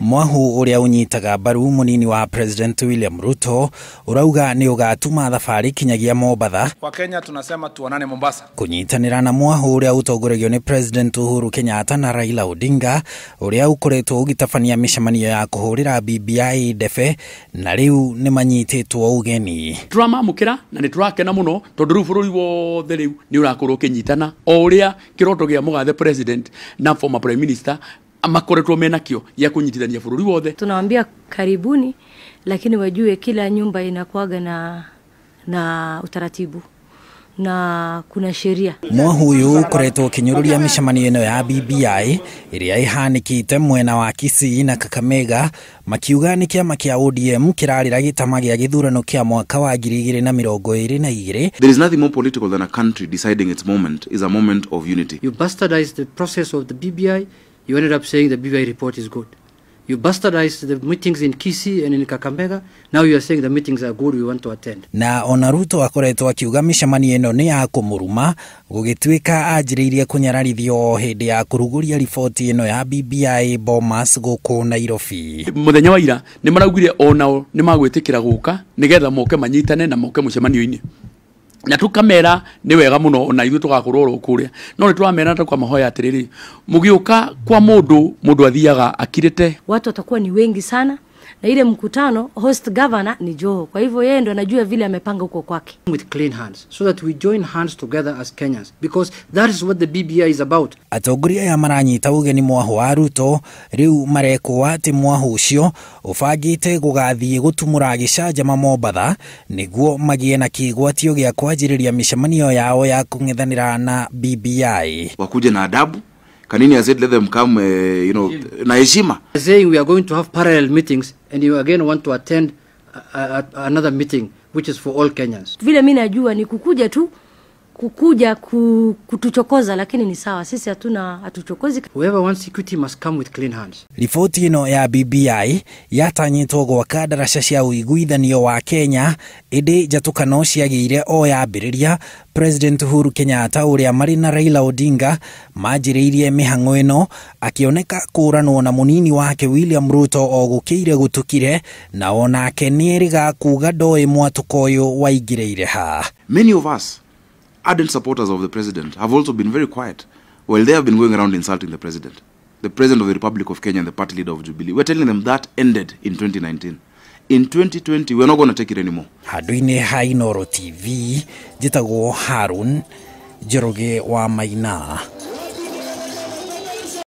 mwahu uria unyitaga mbaru munini wa president William Ruto urauga ni ugatuma thabari kinyagia Mombatha kwa Kenya tunasema tuonane Mombasa kunyitanira na mwahu uria utongoragio ni president Uhuru Kenyatta na Raila Odinga uria ukoretwo ugitabania micemanio ya kuhurira BBI ndebe na riu ni manyititwo ugeni turamamukira na ni turakena muno tondu riu bururi wothe riu ni urakorwo ukinyitana o uria kiroto gia mugathe president na former prime minister amakoretwo mena kio ya kunyitithania bururi wothe tunawaambia karibuni lakini wajue kila nyumba inakuaga na na utaratibu na kuna sheria mwahu uyu koretwo kinyururia micemanio ino ya BBI iria ihanikite mwena wa Kisii na Kakamega makiuga ni kiama kia ODM kirarira gitama gia githurano kia mwaka wa ngiri igiri na mirongo iri na igiri there is nothing more political than a country deciding its moment is a moment of unity you bastardized the process of the BBI you ended up saying the BVI report is good. You bastardized the meetings in Kisi and in Kakamega. Now you are saying the meetings are good, we want to attend. Na ona Ruto akoretwo akiuga mĩcemanio ĩno nĩ ya kũmũruma gũgĩtuĩka anjĩrĩirie kũnyararithio hĩndĩ ya kũrugũria riboti ĩno ya BBI Bomas gũkũ Nairobi. Mũthenya wa ira nĩ maraugire onao nĩ magwĩtĩkĩra gũka nĩgetha moke manyitane na moke mũcemanio-inĩ na tukamera ni wega muno na ithu tugakurwo kuria no ni turamera ta kwa mahoya atiriri mugiuka kwa mundu mundu athiaga akirite watu atakuwa ni wengi sana na ile mkutano host governor ni Joho. Kwa hivyo yeye ndo anajua vile amepanga huko kwake. With clean hands so that we join hands together as Kenyans because that is what the BBI is about. Atogria ya maranyi tauge ni mwaho wa Ruto riu mareko ati mwaho ucio ufagite gugathie gutumura gicanjama mamobatha niguo magie na kigwatio gia kwanjiriria micemanio yao ya kung'ethanira na BBI. Wakuje na adabu Kanini has said let them come uh, you know, na heshima. Saying we are going to have parallel meetings and you again want to attend a, a, another meeting which is for all Kenyans. Vile mi najua ni kukuja tu kukuja kutuchokoza, lakini ni sawa, sisi hatuna hatuchokozi. Whoever wants security must come with clean hands. Riboti ino ya BBI yatanyitwo gwaka ndaraca cia uiguithanio wa Kenya indi njatukano ciagiire o yambiriria President Uhuru Kenyatta uria mari na Raila Odinga majiriirie mihango ino akioneka kuranwo na munini wake William Ruto ogukire gutukire na onake nieriga kuga ndoi mwatuko uyu waingiriire ha Many of us ardent supporters of the president have also been very quiet while they have been going around insulting the president, the president of the Republic of Kenya and the party leader of Jubilee. We're telling them that ended in 2019. In 2020, we're not going to take it anymore. Handũ-inĩ ha Inoro TV, njĩtagwo Harun Njoroge wa Maina.